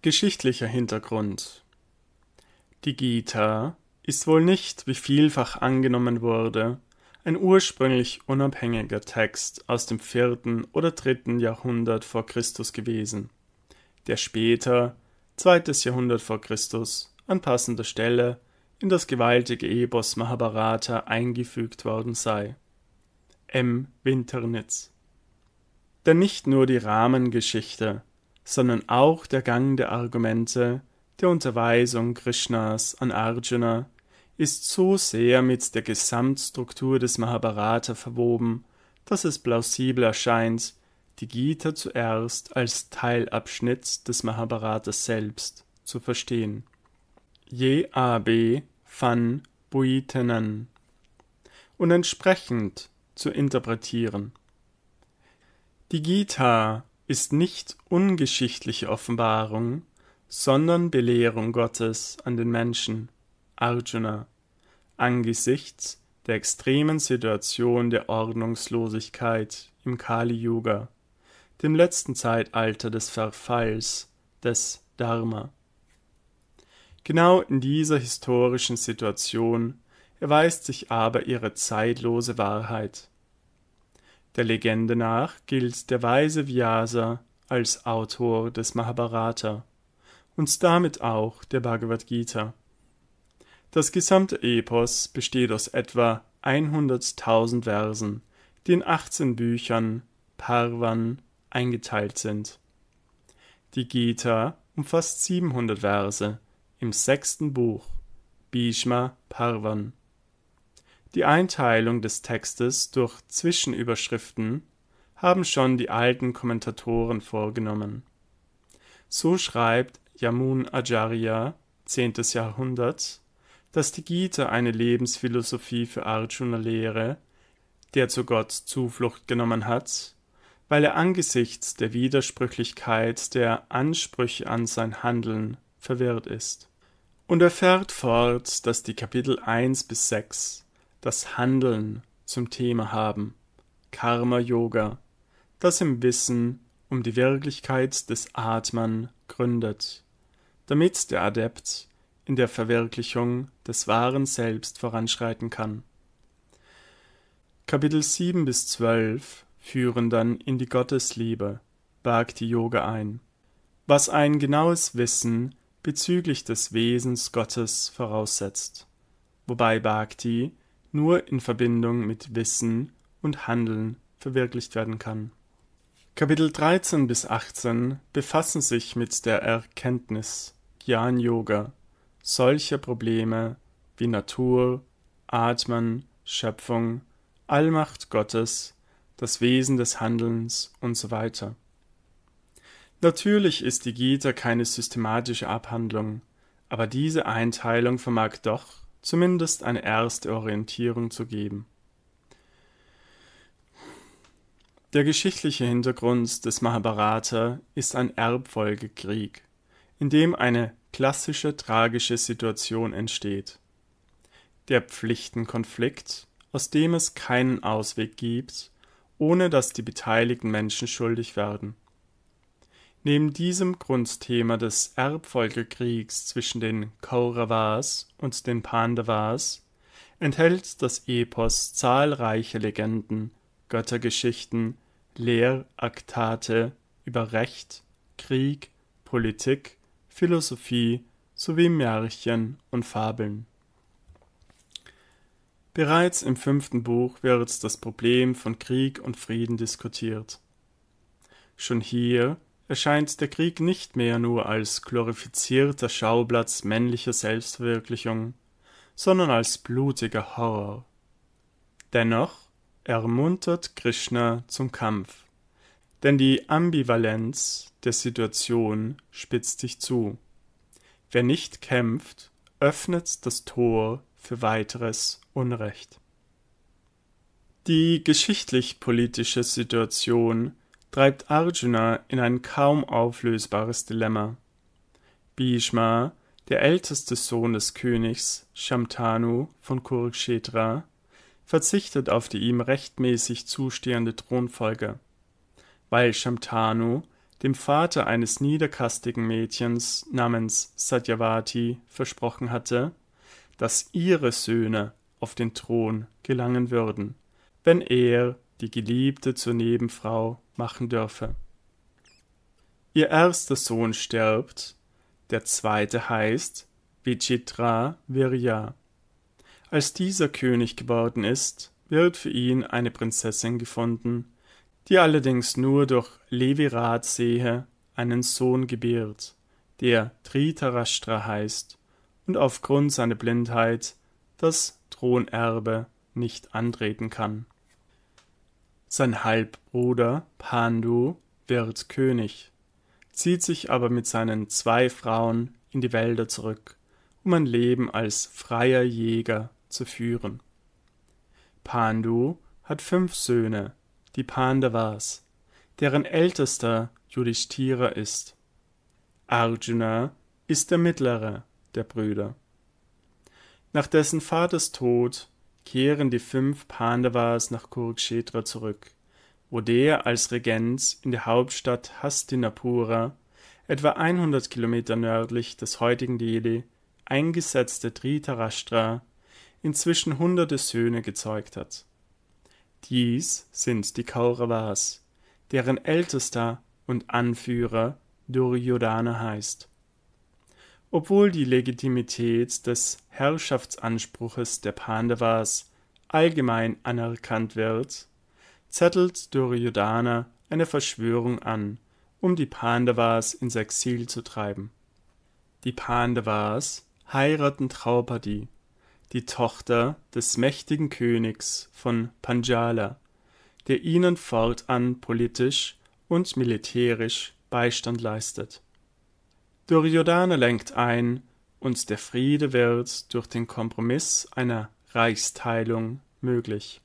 Geschichtlicher Hintergrund Die Gita ist wohl nicht, wie vielfach angenommen wurde, ein ursprünglich unabhängiger Text aus dem vierten oder dritten Jahrhundert vor Christus gewesen, der später, zweites Jahrhundert vor Christus, an passender Stelle in das gewaltige Epos Mahabharata eingefügt worden sei. M. Winternitz. Denn nicht nur die Rahmengeschichte, sondern auch der Gang der Argumente der Unterweisung Krishnas an Arjuna ist so sehr mit der Gesamtstruktur des Mahabharata verwoben, dass es plausibel erscheint, die Gita zuerst als Teilabschnitt des Mahabharata selbst zu verstehen. Je AB van Buitenen und entsprechend zu interpretieren. Die Gita ist nicht ungeschichtliche Offenbarung, sondern Belehrung Gottes an den Menschen, Arjuna, angesichts der extremen Situation der Ordnungslosigkeit im Kali-Yuga, dem letzten Zeitalter des Verfalls, des Dharma. Genau in dieser historischen Situation erweist sich aber ihre zeitlose Wahrheit. Der Legende nach gilt der weise Vyasa als Autor des Mahabharata und damit auch der Bhagavad Gita. Das gesamte Epos besteht aus etwa 100.000 Versen, die in 18 Büchern Parvan eingeteilt sind. Die Gita umfasst 700 Verse im sechsten Buch Bhishma Parvan die Einteilung des Textes durch Zwischenüberschriften haben schon die alten Kommentatoren vorgenommen. So schreibt Yamun Ajarya (10. Jahrhundert), dass die Gita eine Lebensphilosophie für Arjuna lehre, der zu Gott Zuflucht genommen hat, weil er angesichts der Widersprüchlichkeit der Ansprüche an sein Handeln verwirrt ist. Und er fährt fort, dass die Kapitel 1 bis 6 das Handeln zum Thema haben, Karma Yoga, das im Wissen um die Wirklichkeit des Atman gründet, damit der Adept in der Verwirklichung des wahren Selbst voranschreiten kann. Kapitel 7 bis 12 führen dann in die Gottesliebe, Bhakti Yoga ein, was ein genaues Wissen bezüglich des Wesens Gottes voraussetzt, wobei Bhakti nur in Verbindung mit Wissen und Handeln verwirklicht werden kann. Kapitel 13 bis 18 befassen sich mit der Erkenntnis, Jnana Yoga, solcher Probleme wie Natur, Atmen, Schöpfung, Allmacht Gottes, das Wesen des Handelns und so weiter. Natürlich ist die Gita keine systematische Abhandlung, aber diese Einteilung vermag doch, zumindest eine erste Orientierung zu geben. Der geschichtliche Hintergrund des Mahabharata ist ein Erbfolgekrieg, in dem eine klassische tragische Situation entsteht. Der Pflichtenkonflikt, aus dem es keinen Ausweg gibt, ohne dass die beteiligten Menschen schuldig werden. Neben diesem Grundthema des Erbfolgekriegs zwischen den Kauravas und den Pandavas enthält das Epos zahlreiche Legenden, Göttergeschichten, Lehraktate über Recht, Krieg, Politik, Philosophie sowie Märchen und Fabeln. Bereits im fünften Buch wird das Problem von Krieg und Frieden diskutiert. Schon hier erscheint der Krieg nicht mehr nur als glorifizierter Schauplatz männlicher Selbstverwirklichung, sondern als blutiger Horror. Dennoch ermuntert Krishna zum Kampf, denn die Ambivalenz der Situation spitzt sich zu. Wer nicht kämpft, öffnet das Tor für weiteres Unrecht. Die geschichtlich-politische Situation treibt Arjuna in ein kaum auflösbares Dilemma. Bhishma, der älteste Sohn des Königs Shamtanu von Kurukshetra, verzichtet auf die ihm rechtmäßig zustehende Thronfolge. Weil Shamtanu dem Vater eines niederkastigen Mädchens namens Satyavati versprochen hatte, dass ihre Söhne auf den Thron gelangen würden, wenn er die Geliebte zur Nebenfrau machen dürfe. Ihr erster Sohn stirbt, der zweite heißt Vichitra Virya. Als dieser König geworden ist, wird für ihn eine Prinzessin gefunden, die allerdings nur durch Levirat Sehe einen Sohn gebiert, der Tritarashtra heißt und aufgrund seiner Blindheit das Thronerbe nicht antreten kann. Sein Halbbruder Pandu wird König, zieht sich aber mit seinen zwei Frauen in die Wälder zurück, um ein Leben als freier Jäger zu führen. Pandu hat fünf Söhne, die Pandavas, deren ältester Yudhishthira ist. Arjuna ist der mittlere der Brüder. Nach dessen Vaters Tod kehren die fünf Pandavas nach Kurukshetra zurück, wo der als Regenz in der Hauptstadt Hastinapura, etwa 100 Kilometer nördlich des heutigen Delhi, eingesetzte Dhritarashtra inzwischen hunderte Söhne gezeugt hat. Dies sind die Kauravas, deren ältester und Anführer Duryodhana heißt obwohl die Legitimität des Herrschaftsanspruches der Pandavas allgemein anerkannt wird, zettelt Duryodhana eine Verschwörung an, um die Pandavas ins Exil zu treiben. Die Pandavas heiraten Traupadi, die Tochter des mächtigen Königs von Panjala, der ihnen fortan politisch und militärisch Beistand leistet Duryodhana lenkt ein, und der Friede wird durch den Kompromiss einer Reichsteilung möglich.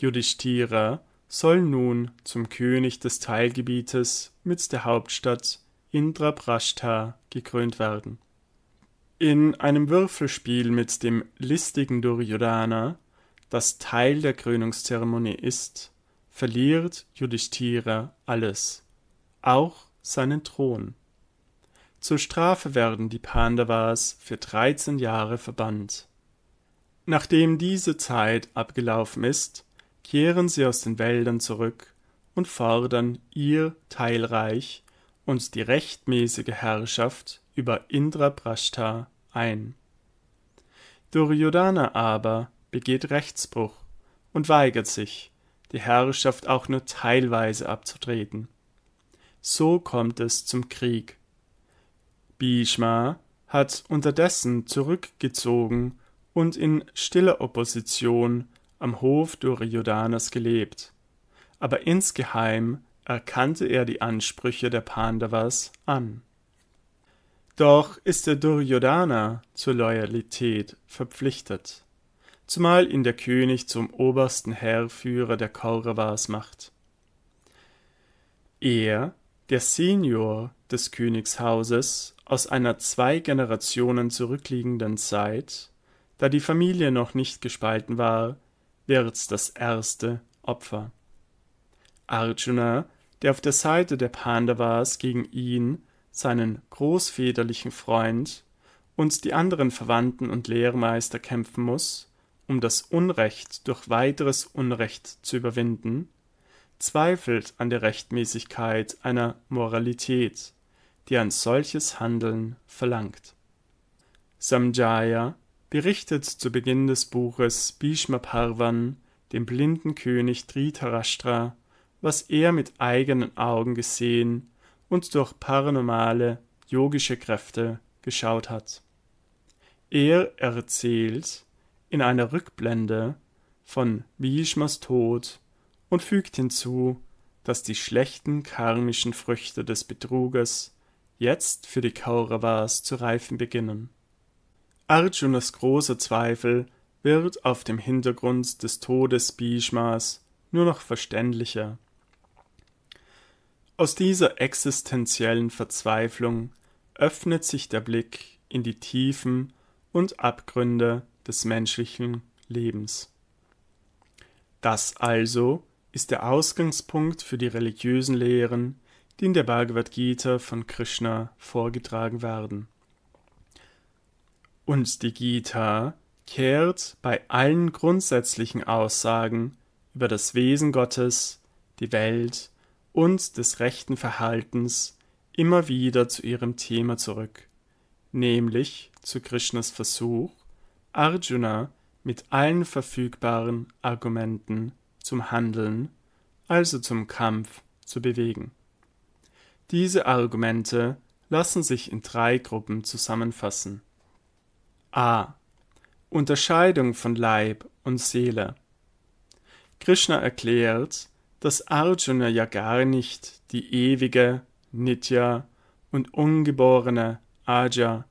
Judishtira soll nun zum König des Teilgebietes mit der Hauptstadt Indraprashta gekrönt werden. In einem Würfelspiel mit dem listigen Duryodhana, das Teil der Krönungszeremonie ist, verliert Yudhishthira alles, auch seinen Thron. Zur Strafe werden die Pandavas für 13 Jahre verbannt. Nachdem diese Zeit abgelaufen ist, kehren sie aus den Wäldern zurück und fordern ihr Teilreich und die rechtmäßige Herrschaft über Indraprashta ein. Duryodhana aber begeht Rechtsbruch und weigert sich, die Herrschaft auch nur teilweise abzutreten. So kommt es zum Krieg Bhishma hat unterdessen zurückgezogen und in stiller Opposition am Hof Duryodhanas gelebt. Aber insgeheim erkannte er die Ansprüche der Pandavas an. Doch ist der Duryodhana zur Loyalität verpflichtet, zumal ihn der König zum obersten Heerführer der Kauravas macht. Er, der Senior des Königshauses, aus einer zwei Generationen zurückliegenden Zeit, da die Familie noch nicht gespalten war, wird das erste Opfer. Arjuna, der auf der Seite der Pandavas gegen ihn, seinen großväterlichen Freund und die anderen Verwandten und Lehrmeister kämpfen muss, um das Unrecht durch weiteres Unrecht zu überwinden, zweifelt an der Rechtmäßigkeit einer Moralität, die ein solches Handeln verlangt. Samjaya berichtet zu Beginn des Buches Bhishma Parvan, dem blinden König Dhritarashtra, was er mit eigenen Augen gesehen und durch paranormale yogische Kräfte geschaut hat. Er erzählt in einer Rückblende von Bhishmas Tod und fügt hinzu, dass die schlechten karmischen Früchte des Betruges jetzt für die Kauravas zu reifen beginnen. Arjunas großer Zweifel wird auf dem Hintergrund des Todes Bhishmas nur noch verständlicher. Aus dieser existenziellen Verzweiflung öffnet sich der Blick in die Tiefen und Abgründe des menschlichen Lebens. Das also ist der Ausgangspunkt für die religiösen Lehren, die in der Bhagavad Gita von Krishna vorgetragen werden. Und die Gita kehrt bei allen grundsätzlichen Aussagen über das Wesen Gottes, die Welt und des rechten Verhaltens immer wieder zu ihrem Thema zurück, nämlich zu Krishnas Versuch, Arjuna mit allen verfügbaren Argumenten zum Handeln, also zum Kampf, zu bewegen. Diese Argumente lassen sich in drei Gruppen zusammenfassen. a. Unterscheidung von Leib und Seele. Krishna erklärt, dass Arjuna ja gar nicht die ewige, Nitya und ungeborene Aja,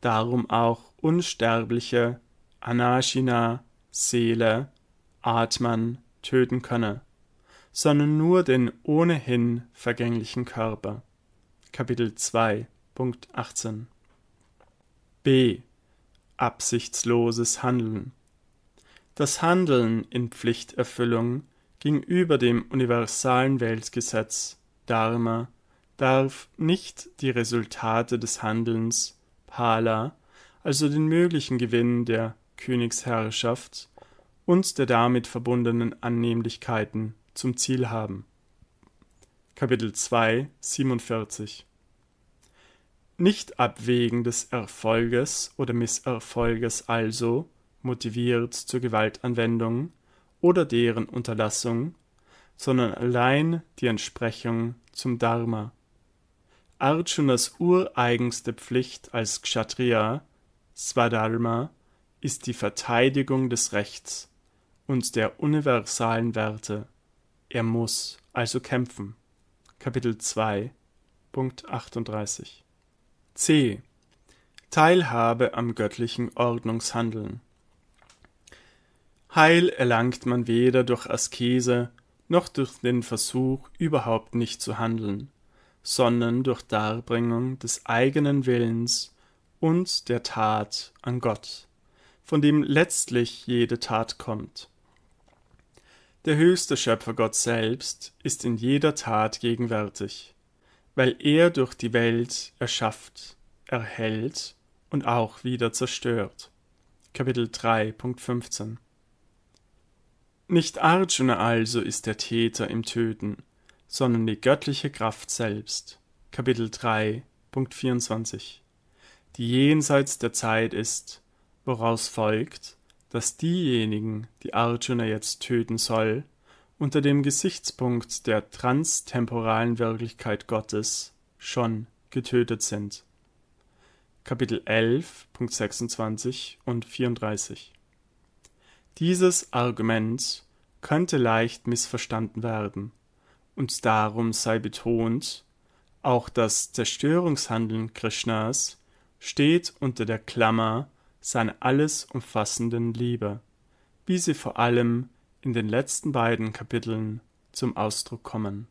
darum auch unsterbliche Anashina, Seele, Atman töten könne sondern nur den ohnehin vergänglichen Körper. Kapitel 2, Punkt 18. B. Absichtsloses Handeln. Das Handeln in Pflichterfüllung gegenüber dem universalen Weltgesetz Dharma darf nicht die Resultate des Handelns Pala, also den möglichen Gewinn der Königsherrschaft und der damit verbundenen Annehmlichkeiten zum Ziel haben. Kapitel 2, 47 Nicht abwägen des Erfolges oder Misserfolges also motiviert zur Gewaltanwendung oder deren Unterlassung, sondern allein die Entsprechung zum Dharma. Arjunas ureigenste Pflicht als Kshatriya, Swadharma, ist die Verteidigung des Rechts und der universalen Werte. Er muss also kämpfen. Kapitel 2, Punkt 38. C. Teilhabe am göttlichen Ordnungshandeln. Heil erlangt man weder durch Askese noch durch den Versuch, überhaupt nicht zu handeln, sondern durch Darbringung des eigenen Willens und der Tat an Gott, von dem letztlich jede Tat kommt. Der höchste Schöpfergott selbst ist in jeder Tat gegenwärtig, weil er durch die Welt erschafft, erhält und auch wieder zerstört. Kapitel 3.15 Nicht Arjuna also ist der Täter im Töten, sondern die göttliche Kraft selbst. Kapitel 3.24 Die jenseits der Zeit ist, woraus folgt, dass diejenigen, die Arjuna jetzt töten soll, unter dem Gesichtspunkt der transtemporalen Wirklichkeit Gottes schon getötet sind. Kapitel 11, Punkt 26 und 34 Dieses Argument könnte leicht missverstanden werden, und darum sei betont, auch das Zerstörungshandeln Krishnas steht unter der Klammer seiner alles umfassenden Liebe, wie sie vor allem in den letzten beiden Kapiteln zum Ausdruck kommen